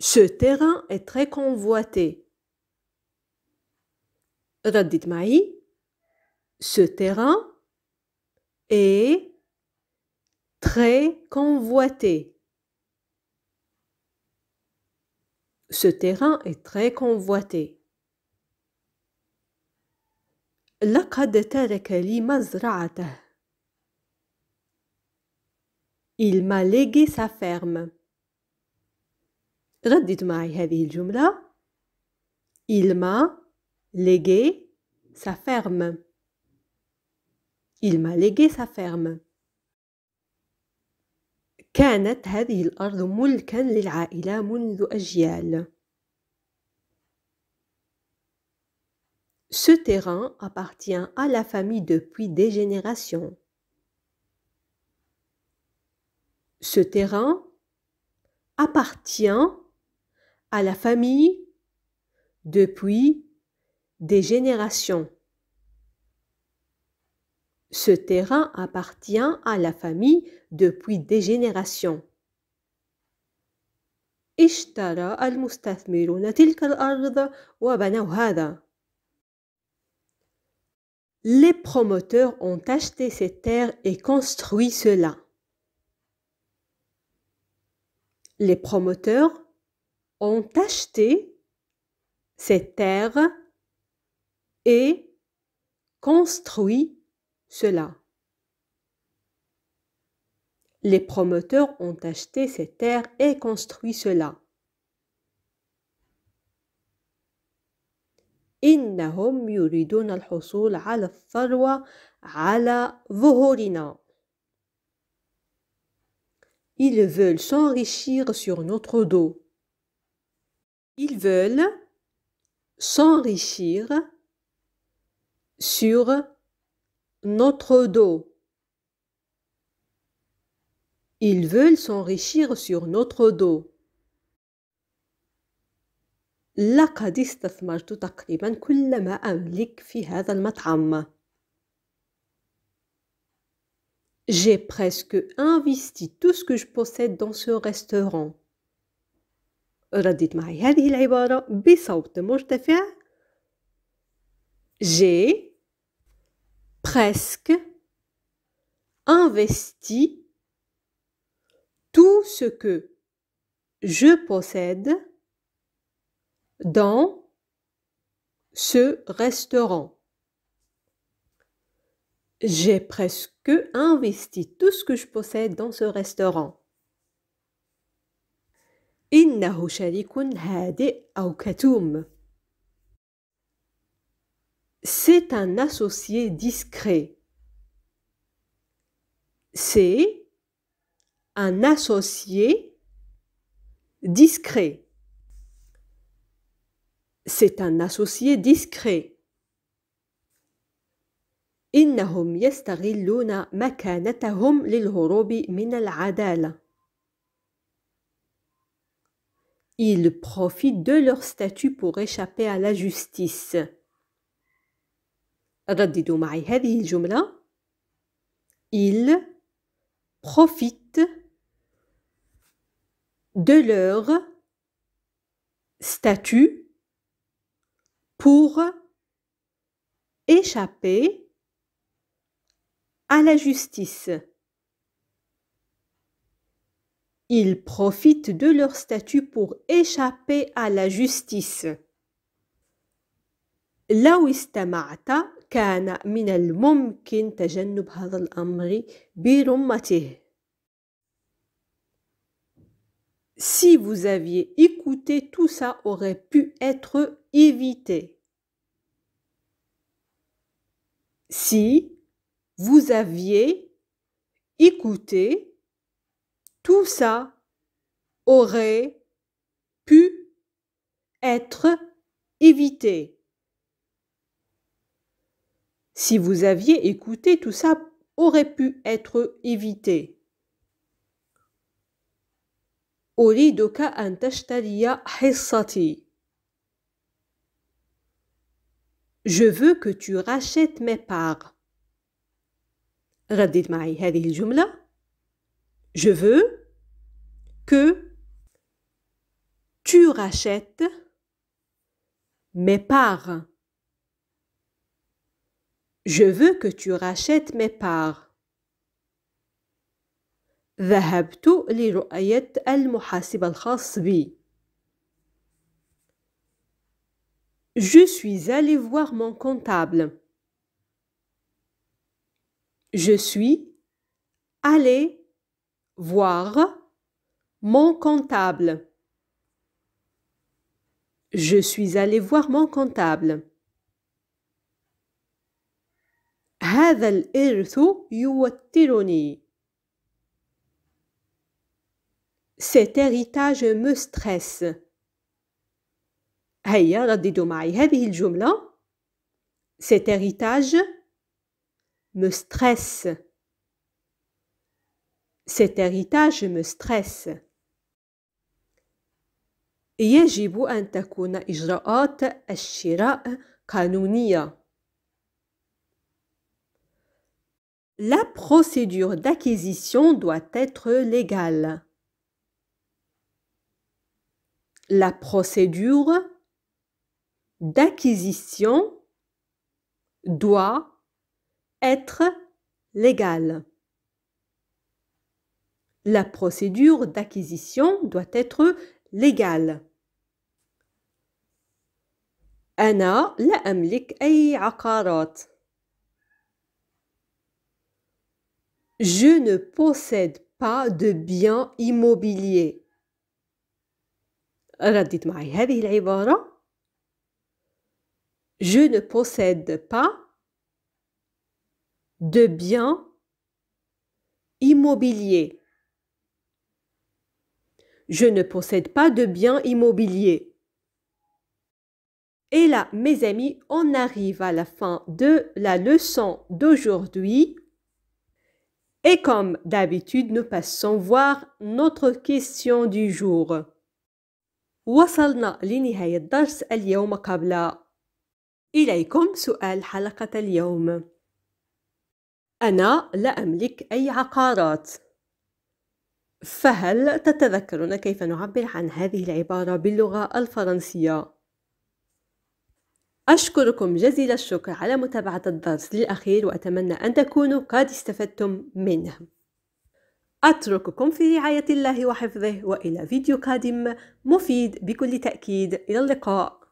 Ce terrain est très convoité. moi. Ce terrain est très convoité. Ce terrain est très convoité. لقد ترك لي مزرعته Il m'a légué sa ferme. ردد معي هذه الجملة. Il m'a légué sa ferme. Il m'a légué sa ferme. كانت هذه الأرض ملكا للعائلة منذ أجيال. Ce terrain appartient à la famille depuis des générations. Ce terrain appartient à la famille depuis des générations. Ce terrain appartient à la famille depuis des générations. اشترى les promoteurs ont acheté ces terres et construit cela. Les promoteurs ont acheté ces terres et construit cela. Les promoteurs ont acheté ces terres et construit cela. Ils veulent s'enrichir sur notre dos. Ils veulent s'enrichir sur notre dos. Ils veulent s'enrichir sur notre dos. لقد استثمرت تقريبا كل ما أملك في هذا المطعم. J'ai presque investi tout ce que je possède dans ce restaurant. رديت معي هذه العبارة بصوت مرتفع. J'ai presque investi tout ce que je possède dans ce restaurant. J'ai presque investi tout ce que je possède dans ce restaurant. إنه C'est un associé discret. C'est un associé discret. C'est un associé discret. Ils profitent de leur statut pour échapper à la justice. رددوا moi هذه الجملة. Ils profitent de leur statut pour échapper à la justice. Ils profitent de leur statut pour échapper à la justice. Si vous aviez écouté, tout ça aurait pu être éviter. Si vous aviez écouté, tout ça aurait pu être évité. Si vous aviez écouté, tout ça aurait pu être évité. Je veux que tu rachètes mes parts. ردد معي هذه الجملة Je veux que tu rachètes mes parts. Je veux que tu rachètes mes parts. ذهبت لرؤية المحاسب الخاص بي. Je suis allé voir mon comptable. Je suis allé voir mon comptable. Je suis allé voir mon comptable. Cet héritage me stresse. Cet héritage me stresse. Cet héritage me stresse. يجب أن تكون إجراءات La procédure d'acquisition doit être légale. La procédure d'acquisition doit être légale. La procédure d'acquisition doit être légale. Anna la Je ne possède pas de biens immobiliers je ne possède pas de biens immobiliers. Je ne possède pas de biens immobiliers. Et là, mes amis, on arrive à la fin de la leçon d'aujourd'hui. Et comme d'habitude, nous passons voir notre question du jour. إليكم سؤال حلقة اليوم أنا لا أملك أي عقارات فهل تتذكرون كيف نعبر عن هذه العبارة باللغة الفرنسية؟ أشكركم جزيل الشكر على متابعة الدرس للأخير وأتمنى أن تكونوا قد استفدتم منه أترككم في رعاية الله وحفظه وإلى فيديو قادم مفيد بكل تأكيد إلى اللقاء